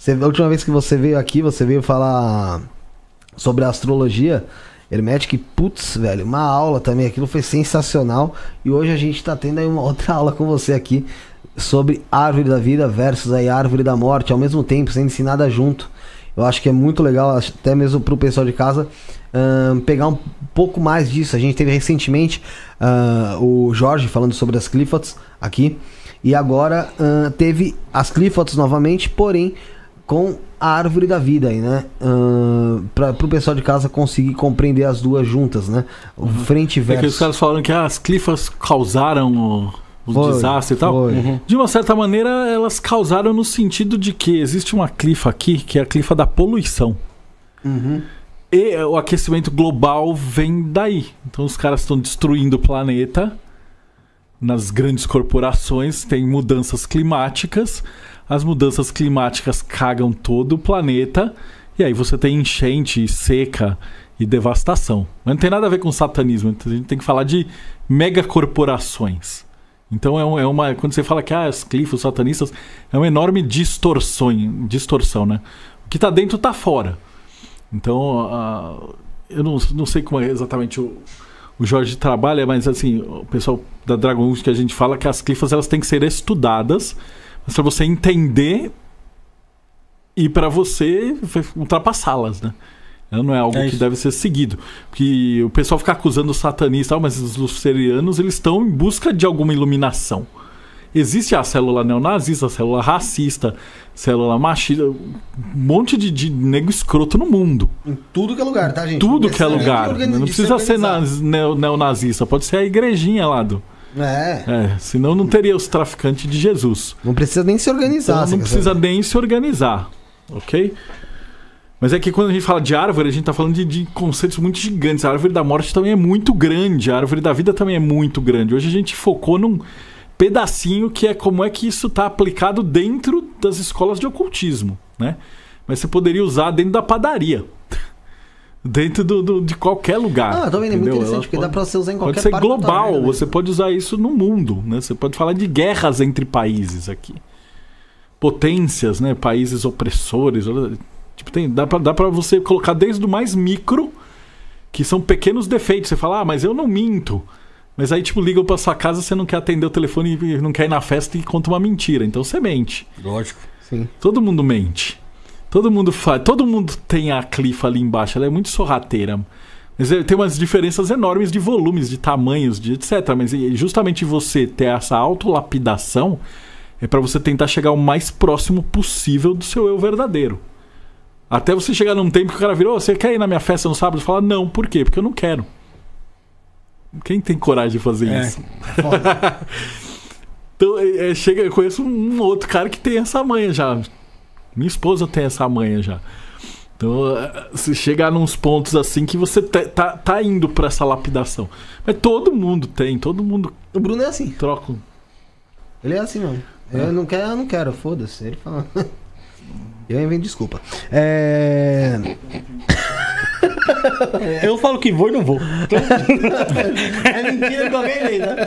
Você, a última vez que você veio aqui, você veio falar sobre astrologia. Hermetic, putz, velho, uma aula também, aquilo foi sensacional. E hoje a gente tá tendo aí uma outra aula com você aqui sobre árvore da vida versus aí árvore da morte, ao mesmo tempo, sendo ensinada junto. Eu acho que é muito legal, até mesmo pro pessoal de casa, pegar um pouco mais disso. A gente teve recentemente uh, o Jorge falando sobre as Cliffords aqui. E agora uh, teve as Cliffords novamente, porém com a árvore da vida aí, né? Uh, para o pessoal de casa conseguir compreender as duas juntas, né? O uhum. frente e verso. É que os caras falaram que ah, as clifas causaram o, o foi, desastre e tal. Uhum. Uhum. De uma certa maneira, elas causaram no sentido de que existe uma clifa aqui, que é a clifa da poluição. Uhum. E o aquecimento global vem daí. Então os caras estão destruindo o planeta nas grandes corporações, tem mudanças climáticas as mudanças climáticas cagam todo o planeta e aí você tem enchente, seca e devastação. Mas não tem nada a ver com satanismo, a gente tem que falar de megacorporações. Então é, um, é, uma. Quando você fala que ah, os clifos satanistas, é uma enorme distorção, distorção, né? O que está dentro está fora. Então, uh, eu não, não sei como é exatamente o, o Jorge trabalha, mas assim, o pessoal da Dragon que a gente fala que as clifas elas têm que ser estudadas mas é para você entender e para você ultrapassá-las, né? Ela é, não é algo é que deve ser seguido. Porque o pessoal fica acusando o satanista, mas os lucerianos eles estão em busca de alguma iluminação. Existe a célula neonazista, a célula racista, célula machista, um monte de, de nego escroto no mundo. Em tudo que é lugar, tá, gente? Tudo que é, é lugar. Não precisa ser neonazista, pode ser a igrejinha lá do. É. é. Senão não teria os traficantes de Jesus. Não precisa nem se organizar. Então, não precisa saber. nem se organizar, ok? Mas é que quando a gente fala de árvore, a gente está falando de, de, conceitos muito gigantes. A árvore da morte também é muito grande, a árvore da vida também é muito grande. Hoje a gente focou num pedacinho que é como é que isso está aplicado dentro das escolas de ocultismo, né? Mas você poderia usar dentro da padaria. Dentro do, do, de qualquer lugar. Ah, tô tá vendo, é muito interessante, porque pode, dá pra você usar em qualquer Pode ser parte global, né? você pode usar isso no mundo, né? Você pode falar de guerras entre países aqui. Potências, né? Países opressores. Tipo, tem, dá, pra, dá pra você colocar desde o mais micro, que são pequenos defeitos. Você fala, ah, mas eu não minto. Mas aí, tipo, ligam pra sua casa, você não quer atender o telefone, não quer ir na festa e conta uma mentira. Então você mente. Lógico. Sim. Todo mundo mente. Todo mundo faz, todo mundo tem a clifa ali embaixo, ela é muito sorrateira. Mas é, tem umas diferenças enormes de volumes, de tamanhos, de etc. Mas justamente você ter essa autolapidação é para você tentar chegar o mais próximo possível do seu eu verdadeiro. Até você chegar num tempo que o cara virou, oh, você quer ir na minha festa no sábado? Você fala, não, por quê? Porque eu não quero. Quem tem coragem de fazer é, isso? É então, é, é, chega, eu conheço um outro cara que tem essa manha já. Minha esposa tem essa manha já. Então, se chegar nos pontos assim que você tá, tá, tá indo para essa lapidação. Mas todo mundo tem, todo mundo. O Bruno é assim. Troca. Ele é assim mesmo. É. Eu não quero, eu não quero, foda-se. Ele fala. Eu invento desculpa. É. eu falo que vou e não vou. é mentira que alguém jeito, né?